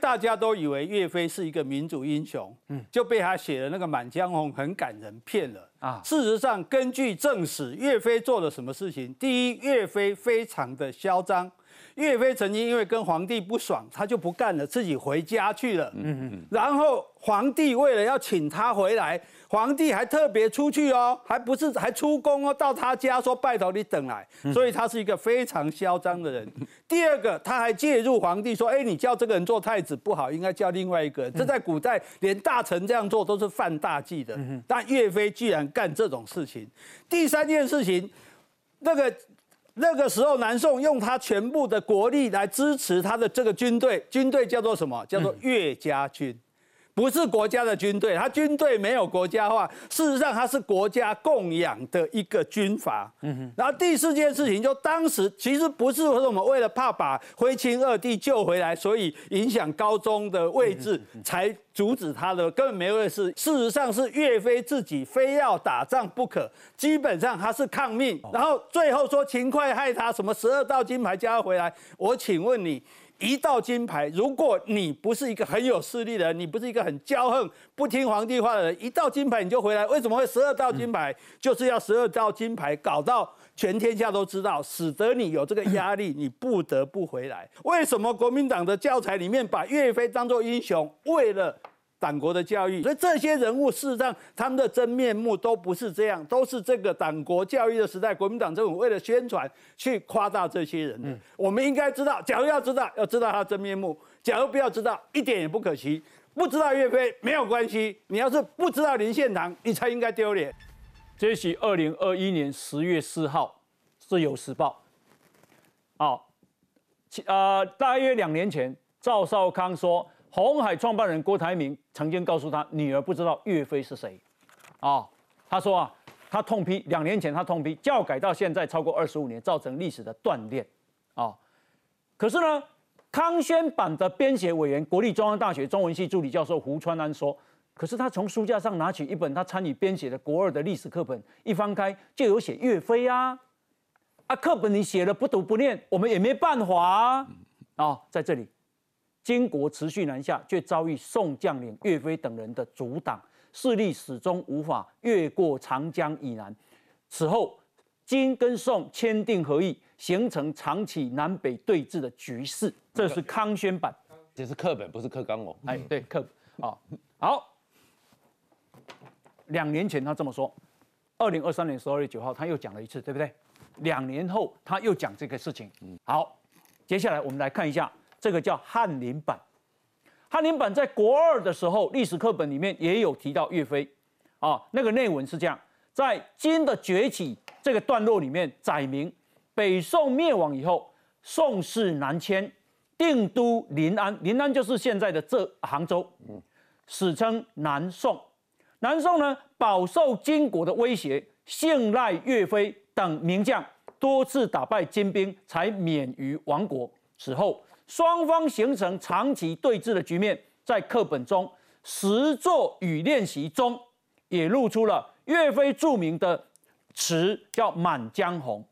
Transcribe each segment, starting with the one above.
大家都以为岳飞是一个民族英雄，嗯，就被他写的那个《满江红》很感人骗了啊。事实上，根据正史，岳飞做了什么事情？第一，岳飞非常的嚣张。岳飞曾经因为跟皇帝不爽，他就不干了，自己回家去了。嗯嗯。然后皇帝为了要请他回来，皇帝还特别出去哦，还不是还出宫哦，到他家说拜托你等来。所以他是一个非常嚣张的人。第二个，他还介入皇帝说：“哎，你叫这个人做太子不好，应该叫另外一个。”人。”这在古代连大臣这样做都是犯大忌的。嗯。但岳飞居然干这种事情。第三件事情，那个。那个时候，南宋用他全部的国力来支持他的这个军队，军队叫做什么？叫做岳家军。不是国家的军队，他军队没有国家化，事实上他是国家供养的一个军阀。嗯哼。然后第四件事情，就当时其实不是说我们为了怕把徽钦二帝救回来，所以影响高宗的位置才阻止他的，根本没有的事。事实上是岳飞自己非要打仗不可，基本上他是抗命。然后最后说勤快害他什么十二道金牌加回来，我请问你。一道金牌，如果你不是一个很有势力的人，你不是一个很骄横、不听皇帝话的人，一道金牌你就回来，为什么会十二道金牌？就是要十二道金牌搞到全天下都知道，使得你有这个压力，你不得不回来。为什么国民党的教材里面把岳飞当做英雄？为了。党国的教育，所以这些人物事实上他们的真面目都不是这样，都是这个党国教育的时代，国民党政府为了宣传去夸大这些人。嗯，我们应该知道，假如要知道，要知道他真面目；假如不要知道，一点也不可惜。不知道岳飞没有关系，你要是不知道林献堂，你才应该丢脸。这是二零二一年十月四号《自由时报》。好，呃，大约两年前，赵少康说。红海创办人郭台铭曾经告诉他女儿不知道岳飞是谁，啊，他说啊，他痛批两年前他痛批教改到现在超过二十五年，造成历史的断裂，啊，可是呢，康轩版的编写委员国立中央大学中文系助理教授胡川安说，可是他从书架上拿起一本他参与编写的国二的历史课本，一翻开就有写岳飞啊，啊，课本你写了不读不念，我们也没办法啊，在这里。金国持续南下，却遭遇宋将领岳飞等人的阻挡，势力始终无法越过长江以南。此后，金跟宋签订和议，形成长期南北对峙的局势。这是康宣版，这是课本，不是课纲哦。哎，对，课啊。好，两年前他这么说，二零二三年十二月九号他又讲了一次，对不对？两年后他又讲这个事情。嗯，好，接下来我们来看一下。这个叫《翰林版》，《翰林版》在国二的时候，历史课本里面也有提到岳飞，啊，那个内文是这样：在金的崛起这个段落里面，载明北宋灭亡以后，宋室南迁，定都临安，临安就是现在的浙杭州，史称南宋。南宋呢，饱受金国的威胁，信赖岳飞等名将，多次打败金兵，才免于亡国。此后。双方形成长期对峙的局面，在课本中实作与练习中也露出了岳飞著名的词叫《满江红》，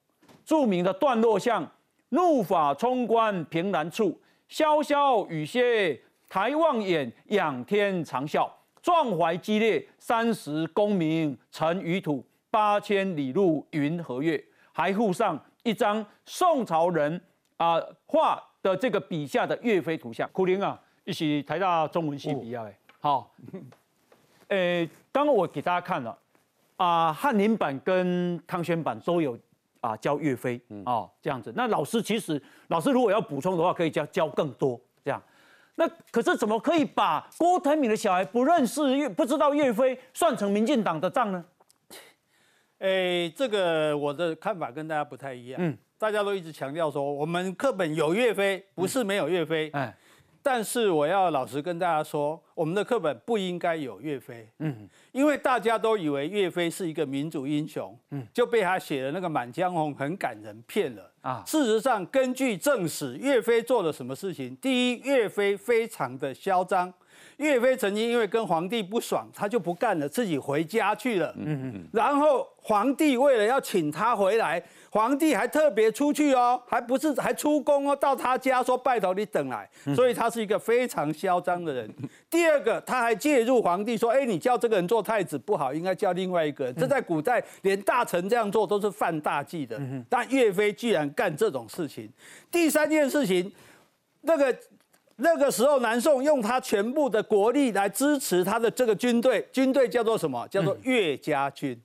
著名的段落像“怒发冲冠，凭栏处，潇潇雨歇，抬望眼，仰天长啸，壮怀激烈。三十功名尘与土，八千里路云和月。”还附上一张宋朝人啊画。的这个笔下的岳飞图像，苦灵啊，一起台大中文系毕业，好。诶，刚刚我给大家看了，啊，翰林版跟康宣版都有啊，教岳飞啊这样子。那老师其实，老师如果要补充的话，可以教教更多这样。那可是怎么可以把郭台铭的小孩不认识岳，不知道岳飞，算成民进党的账呢？诶，这个我的看法跟大家不太一样。嗯，大家都一直强调说我们课本有岳飞，不是没有岳飞。哎，但是我要老实跟大家说，我们的课本不应该有岳飞。嗯，因为大家都以为岳飞是一个民族英雄，嗯，就被他写的那个《满江红》很感人骗了。啊，事实上，根据证史，岳飞做了什么事情？第一，岳飞非常的嚣张。岳飞曾经因为跟皇帝不爽，他就不干了，自己回家去了。嗯嗯。然后皇帝为了要请他回来，皇帝还特别出去哦，还不是还出宫哦，到他家说拜托你等来。所以他是一个非常嚣张的人。第二个，他还介入皇帝说：“哎，你叫这个人做太子不好，应该叫另外一个。”这在古代，连大臣这样做都是犯大忌的。但岳飞居然。干这种事情，第三件事情，那个那个时候南宋用他全部的国力来支持他的这个军队，军队叫做什么？叫做岳家军。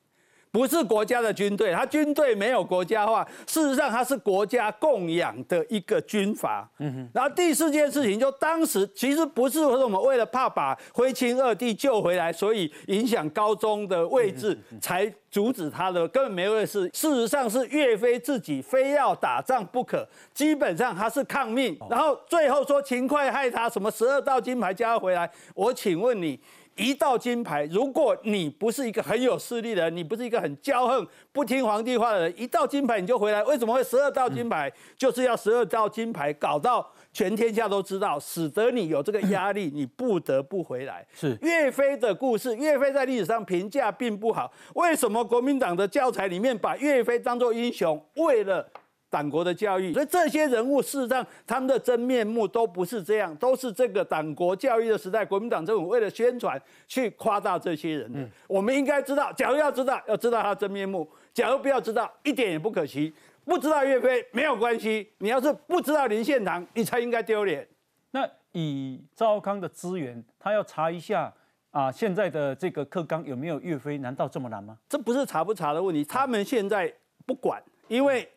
不是国家的军队，他军队没有国家化，事实上他是国家供养的一个军阀。嗯哼。然后第四件事情，就当时其实不是说我们为了怕把徽钦二帝救回来，所以影响高宗的位置才阻止他的，根本没有事。事实上是岳飞自己非要打仗不可，基本上他是抗命。然后最后说勤快害他什么十二道金牌加回来，我请问你。一道金牌，如果你不是一个很有势力的人，你不是一个很骄横、不听皇帝话的人，一道金牌你就回来。为什么会十二道金牌？就是要十二道金牌，搞到全天下都知道，使得你有这个压力，你不得不回来。是岳飞的故事，岳飞在历史上评价并不好，为什么国民党的教材里面把岳飞当作英雄？为了党国的教育，所以这些人物事实上他们的真面目都不是这样，都是这个党国教育的时代，国民党政府为了宣传去夸大这些人。嗯，我们应该知道，假如要知道，要知道他真面目；假如不要知道，一点也不可惜。不知道岳飞没有关系，你要是不知道林献堂，你才应该丢脸。那以赵康的资源，他要查一下啊，现在的这个克纲有没有岳飞？难道这么难吗？这不是查不查的问题，他们现在不管，因为。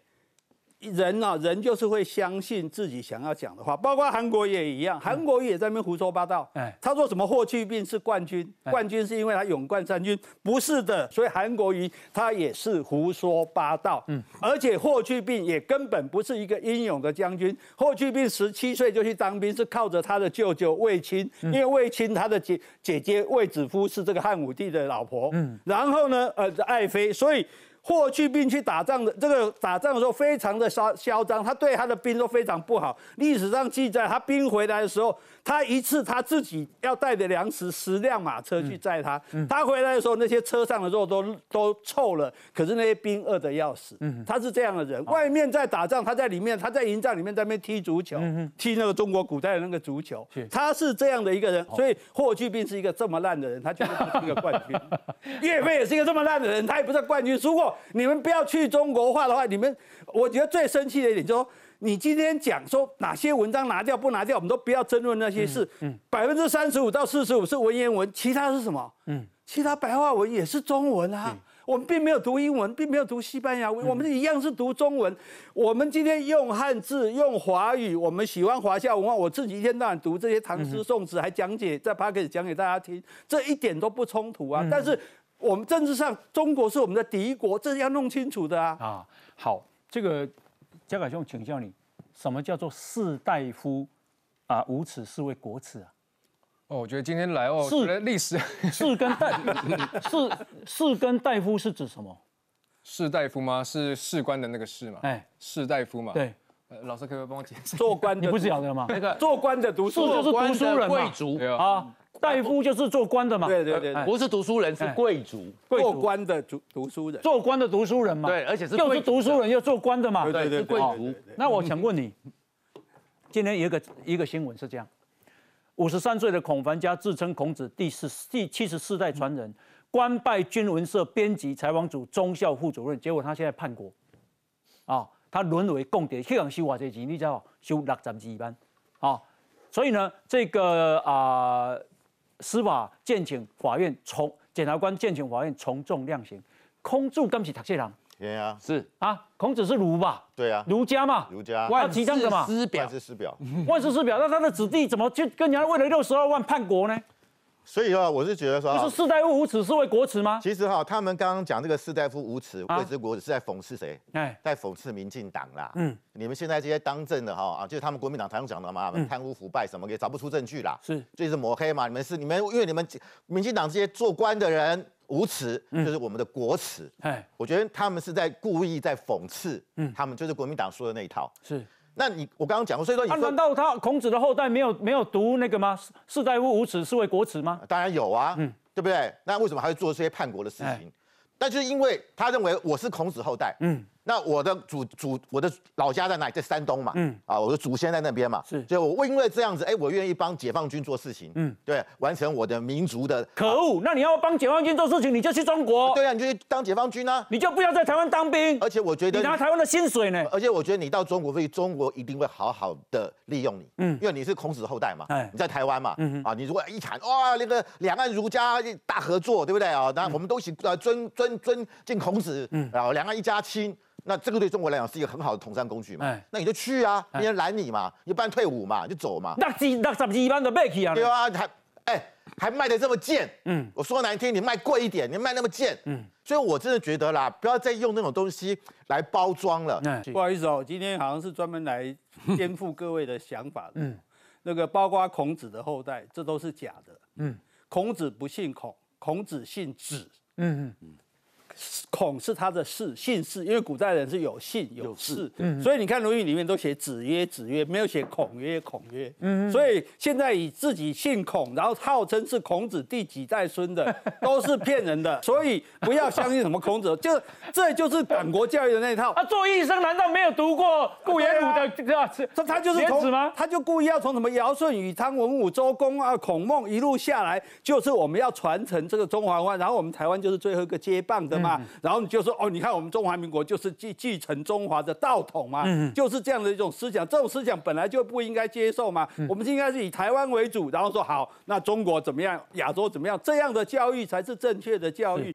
人啊，人就是会相信自己想要讲的话，包括韩国也一样，韩国也在那边胡说八道。哎，他说什么霍去病是冠军，冠军是因为他勇冠三军，不是的，所以韩国瑜他也是胡说八道。嗯，而且霍去病也根本不是一个英勇的将军，霍去病十七岁就去当兵，是靠着他的舅舅卫青，因为卫青他的姐姐姐卫子夫是这个汉武帝的老婆，嗯，然后呢，呃，爱妃，所以。霍去病去打仗的，这个打仗的时候非常的嚣嚣张，他对他的兵都非常不好。历史上记载，他兵回来的时候，他一次他自己要带的粮食十辆马车去载他，他回来的时候那些车上的肉都都臭了，可是那些兵饿得要死。他是这样的人，外面在打仗，他在里面，他在营帐里面在那边踢足球，踢那个中国古代的那个足球。他是这样的一个人，所以霍去病是一个这么烂的人，他绝对不是一个冠军。岳飞也是一个这么烂的人，他也不是冠军，输过。你们不要去中国化的话，你们我觉得最生气的一点就是，你今天讲说哪些文章拿掉不拿掉，我们都不要争论那些事。百分之三十五到四十五是文言文，其他是什么？嗯，其他白话文也是中文啊。我们并没有读英文，并没有读西班牙文，我们一样是读中文。我们今天用汉字，用华语，我们喜欢华夏文化。我自己一天到晚读这些唐诗宋词，还讲解在 p a r k 讲给大家听，这一点都不冲突啊。但是。我们政治上，中国是我们的敌国，这是要弄清楚的啊！啊，好，这个嘉凯兄，请教你，什么叫做士大夫？啊，无耻是为国耻啊！哦，我觉得今天来哦，是历史士跟夫。士士跟大夫是指什么？士大夫吗？是士官的那个士嘛？哎，士大夫嘛？对。呃，老师可不可以帮我解释，做官的你不晓得吗？那个做官的读书，就是读书人贵族啊，大夫就是做官的嘛。对对对，不是读书人是贵族，做官的读读书人，做官的读书人嘛。对，而且是又是读书人又做官的嘛。对对对，贵族。那我想问你，今天有一个一个新闻是这样：五十三岁的孔繁家自称孔子第四第七十四代传人，官拜军文社编辑采访组中校副主任，结果他现在叛国啊。他沦为供谍，去港修火车钱，你知无？修六十几班，啊！所以呢，这个啊，司法建请法院从检察官建请法院从重量刑。空住跟不起读书人。对啊，是啊，孔子是儒吧？对啊，儒家嘛，儒家。他提倡什么？师表是师表。万世师表，那他的子弟怎么就跟人家为了六十二万叛国呢？所以说，我是觉得说，是士大夫无耻是为国耻吗？其实哈，他们刚刚讲这个士大夫无耻为之国耻，是在讽刺谁？哎，在讽刺民进党啦。嗯，你们现在这些当政的哈啊，就是他们国民党常用讲的嘛，贪污腐败什么也找不出证据啦，是，就是抹黑嘛。你们是你们，因为你们民进党这些做官的人无耻，就是我们的国耻。哎，我觉得他们是在故意在讽刺，嗯，他们就是国民党说的那一套。是。那你我刚刚讲过，所以说你难道他孔子的后代没有没有读那个吗？士大夫无耻是为国耻吗？当然有啊，嗯，对不对？那为什么还会做这些叛国的事情？那就是因为他认为我是孔子后代，嗯。那我的祖祖，我的老家在哪里？在山东嘛。嗯。啊，我的祖先在那边嘛。是。所以，我因为这样子，哎，我愿意帮解放军做事情。嗯。对，完成我的民族的。可恶！那你要帮解放军做事情，你就去中国。对啊，你就去当解放军啊！你就不要在台湾当兵。而且我觉得。你拿台湾的薪水呢？而且我觉得你到中国去，中国一定会好好的利用你。嗯。因为你是孔子后代嘛。哎。你在台湾嘛？啊，你如果一谈哇，那个两岸儒家大合作，对不对啊？那我们都喜呃尊尊尊敬孔子。嗯。啊，两岸一家亲。那这个对中国来讲是一个很好的统战工具嘛？那你就去啊，别人拦你嘛，你就办退伍嘛，就走嘛。那支六十二万一都卖去啊。对啊，还哎还卖的这么贱？嗯，我说难听，你卖贵一点，你卖那么贱？嗯，所以我真的觉得啦，不要再用那种东西来包装了。不好意思，哦，今天好像是专门来颠覆各位的想法。嗯，那个包括孔子的后代，这都是假的。嗯，孔子不姓孔，孔子姓子。嗯嗯嗯。孔是他的氏姓氏，因为古代人是有姓有氏，所以你看《论语》里面都写“子曰”，“子曰”，没有写“孔曰”，“孔曰”。嗯，所以现在以自己姓孔，然后号称是孔子第几代孙的，都是骗人的。所以不要相信什么孔子，就这就是党国教育的那一套。他做医生难道没有读过顾炎武的？这他就是？孔子吗？他就故意要从什么尧舜禹汤文武周公啊，孔孟一路下来，就是我们要传承这个中华化，然后我们台湾就是最后一个接棒的。然后你就说哦，你看我们中华民国就是继继承中华的道统嘛，就是这样的一种思想。这种思想本来就不应该接受嘛。我们应该是以台湾为主，然后说好，那中国怎么样，亚洲怎么样？这样的教育才是正确的教育。